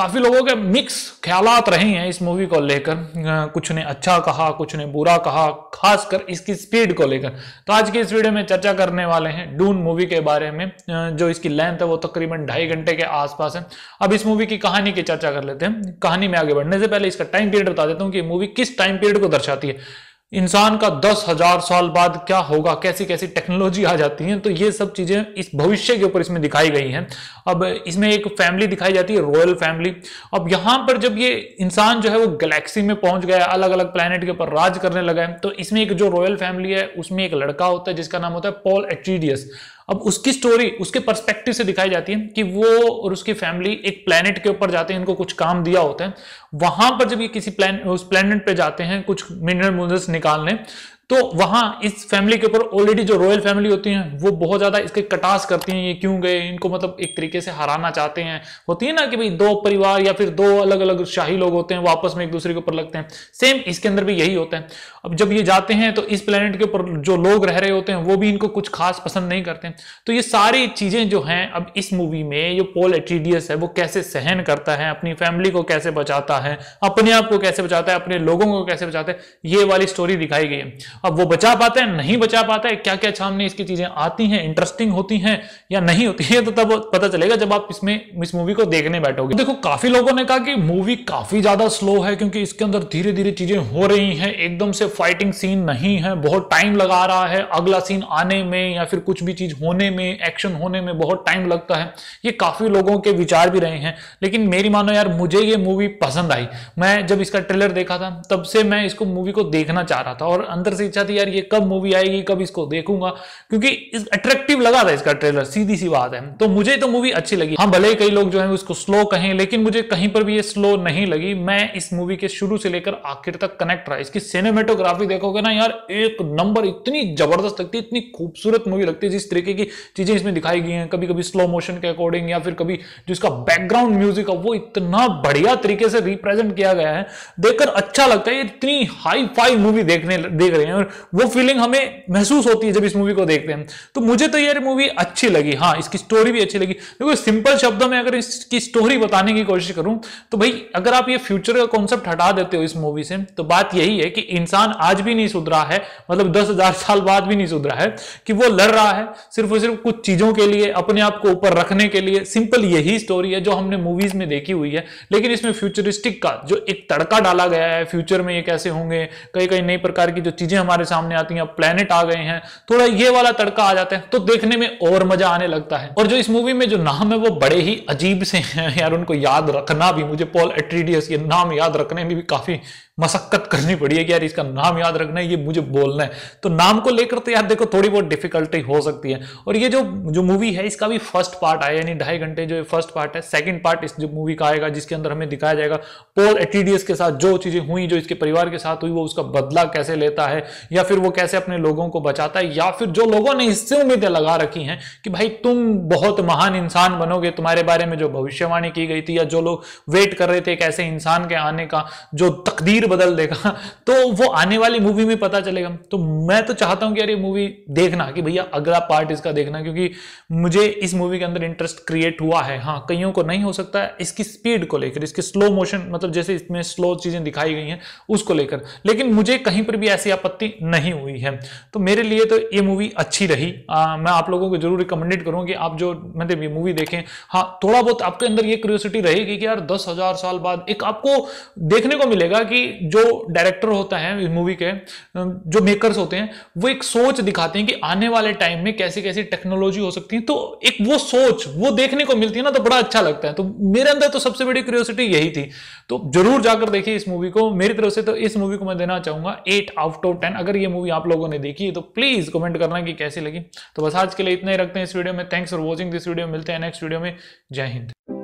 काफ़ी लोगों के मिक्स ख्याल रहे हैं इस मूवी को लेकर कुछ ने अच्छा कहा कुछ ने बुरा कहा खासकर इसकी स्पीड को लेकर तो आज की इस वीडियो में चर्चा करने वाले हैं डून मूवी के बारे में जो इसकी लेंथ है वो तकरीबन ढाई घंटे के आसपास है अब इस मूवी की कहानी की चर्चा कर लेते हैं कहानी में आगे बढ़ने से पहले इसका टाइम पीरियड बता देता हूँ कि मूवी किस टाइम पीरियड को दर्शाती है इंसान का दस हजार साल बाद क्या होगा कैसी कैसी टेक्नोलॉजी आ जाती है तो ये सब चीजें इस भविष्य के ऊपर इसमें दिखाई गई हैं अब इसमें एक फैमिली दिखाई जाती है रॉयल फैमिली अब यहां पर जब ये इंसान जो है वो गैलेक्सी में पहुंच गया अलग अलग प्लेनेट के ऊपर राज करने लगा है तो इसमें एक जो रॉयल फैमिली है उसमें एक लड़का होता है जिसका नाम होता है पॉल एट्रीडियस अब उसकी स्टोरी उसके पर्सपेक्टिव से दिखाई जाती है कि वो और उसकी फैमिली एक प्लेनेट के ऊपर जाते हैं इनको कुछ काम दिया होता है वहां पर जब ये किसी प्लान उस प्लेनेट पे जाते हैं कुछ मिनरल मुनरल्स निकालने तो वहां इस फैमिली के ऊपर ऑलरेडी जो रॉयल फैमिली होती है वो बहुत ज्यादा इसके कटास करती हैं ये क्यों गए इनको मतलब एक तरीके से हराना चाहते हैं होती है ना कि भाई दो परिवार या फिर दो अलग अलग शाही लोग होते हैं वो आपस में एक दूसरे के ऊपर लगते हैं सेम इसके अंदर भी यही होता है अब जब ये जाते हैं तो इस प्लेनेट के ऊपर जो लोग रह रहे होते हैं वो भी इनको कुछ खास पसंद नहीं करते तो ये सारी चीजें जो हैं अब इस मूवी में जो पोल एटीडियस है वो कैसे सहन करता है अपनी फैमिली को कैसे बचाता है अपने आप को कैसे बचाता है अपने लोगों को कैसे बचाता है ये वाली स्टोरी दिखाई गई है अब वो बचा पाते हैं नहीं बचा पाते हैं क्या क्या सामने इसकी चीजें आती हैं इंटरेस्टिंग होती हैं या नहीं होती है तो तब पता चलेगा जब आप इसमें इस मूवी को देखने बैठोगे देखो काफी लोगों ने कहा कि मूवी काफी ज्यादा स्लो है क्योंकि इसके अंदर धीरे धीरे चीजें हो रही है एकदम से फाइटिंग सीन नहीं है बहुत टाइम लगा रहा है अगला सीन आने में या फिर कुछ भी चीज होने में एक्शन होने में बहुत टाइम लगता है ये काफी लोगों के विचार भी रहे हैं लेकिन मेरी मानो यार मुझे ये मूवी पसंद आई मैं जब इसका ट्रेलर देखा था तब से मैं इसको मूवी को देखना चाह रहा था और अंदर से इच्छा थी यार ये कब मूवी आएगी कब इसको देखूंगा क्योंकि इस अट्रैक्टिव लगा था इसका ट्रेलर सीधी सी बात है तो मुझे तो मूवी अच्छी लगी हाँ भले ही कई लोग जो है उसको स्लो कहें लेकिन मुझे कहीं पर भी ये स्लो नहीं लगी मैं इस मूवी के शुरू से लेकर आखिर तक कनेक्ट रहा इसकी सिनेमेटोग्राफी देखोगे ना यार एक नंबर इतनी जबरदस्त लगती इतनी खूबसूरत मूवी लगती जिस तरीके की चीजें इसमें दिखाई गई हैं कभी कभी स्लो मोशन के अकॉर्डिंग या फिर कभी जो बैकग्राउंड म्यूजिक है वो इतना बढ़िया तरीके से रिप्रेजेंट किया गया है देखकर अच्छा लगता है इतनी हाई फाई मूवी देखने देख रहे हैं हैं और वो फीलिंग हमें महसूस होती है जब इस मूवी को देखते हैं तो मुझे तो यार मूवी अच्छी लगी हाँ इसकी स्टोरी भी अच्छी लगी देखो सिंपल शब्दों में अगर इसकी स्टोरी बताने की कोशिश करूं तो भाई अगर आप ये फ्यूचर का कॉन्सेप्ट हटा देते हो इस मूवी से तो बात यही है कि इंसान आज भी नहीं सुधरा है मतलब दस साल बाद भी नहीं सुधरा है कि वो लड़ रहा है सिर्फ और सिर्फ कुछ चीजों के लिए अपने आप को ऊपर रखने के लिए सिंपल यही स्टोरी है जो हमने मूवीज में देखी हुई है लेकिन इसमें फ्यूचरिस्टिक का जो एक तड़का डाला गया है फ्यूचर में ये कैसे होंगे कई कई नई प्रकार की जो चीजें हमारे सामने आती हैं प्लेनेट आ गए हैं थोड़ा ये वाला तड़का आ जाता है तो देखने में और मजा आने लगता है और जो इस मूवी में जो नाम है वो बड़े ही अजीब से हैं यार उनको याद रखना भी मुझे पॉल एट्रीडियस ये नाम याद रखने में भी काफी मशक्कत करनी पड़ी है कि यार इसका नाम याद रखना है ये मुझे बोलना है तो नाम को लेकर तो यार देखो थोड़ी बहुत डिफिकल्टी हो सकती है और ये जो जो मूवी है इसका भी फर्स्ट पार्ट आया यानी ढाई घंटे जो फर्स्ट पार्ट है सेकंड पार्ट इस जो मूवी का आएगा जिसके अंदर हमें दिखाया जाएगा पोल एटीडीएस के साथ जो चीजें हुई जो इसके परिवार के साथ हुई वो उसका बदला कैसे लेता है या फिर वो कैसे अपने लोगों को बचाता है या फिर जो लोगों ने इससे उम्मीदें लगा रखी हैं कि भाई तुम बहुत महान इंसान बनोगे तुम्हारे बारे में जो भविष्यवाणी की गई थी या जो लोग वेट कर रहे थे एक ऐसे इंसान के आने का जो तकदीर बदल देगा तो वो आने वाली मूवी में पता चलेगा तो मैं तो चाहता हूं कि यार ये मूवी देखना कि भैया अगला पार्ट इसका देखना क्योंकि मुझे इस मूवी के अंदर इंटरेस्ट क्रिएट हुआ है हाँ कईयों को नहीं हो सकता है इसकी स्पीड को लेकर इसके स्लो मोशन मतलब जैसे इसमें स्लो चीजें दिखाई गई हैं उसको लेकर लेकिन मुझे कहीं पर भी ऐसी आपत्ति नहीं हुई है तो मेरे लिए तो ये मूवी अच्छी रही आ, मैं आप लोगों को जरूर रिकमेंडेड करूँ कि आप जो मतलब ये मूवी देखें हाँ थोड़ा बहुत आपके अंदर ये क्यूरियोसिटी रहेगी कि यार दस साल बाद एक आपको देखने को मिलेगा कि जो डायरेक्टर होता है मूवी के जो मेकर्स होते हैं वो एक सोच दिखाते हैं कि आने वाले टाइम में कैसी कैसी टेक्नोलॉजी हो सकती है तो एक वो सोच वो देखने को मिलती है ना तो बड़ा अच्छा लगता है तो मेरे अंदर तो सबसे बड़ी क्यूरियोसिटी यही थी तो जरूर जाकर देखिए इस मूवी को मेरी तरफ से तो इस मूवी को मैं देना चाहूंगा एट आउट ऑफ टेन अगर ये मूवी आप लोगों ने देखी है तो प्लीज कमेंट करना कि कैसी लगी तो बस आज के लिए इतना ही रखते हैं इस वीडियो में thanks for watching this video मिलते हैं नेक्स्ट वीडियो में जय हिंद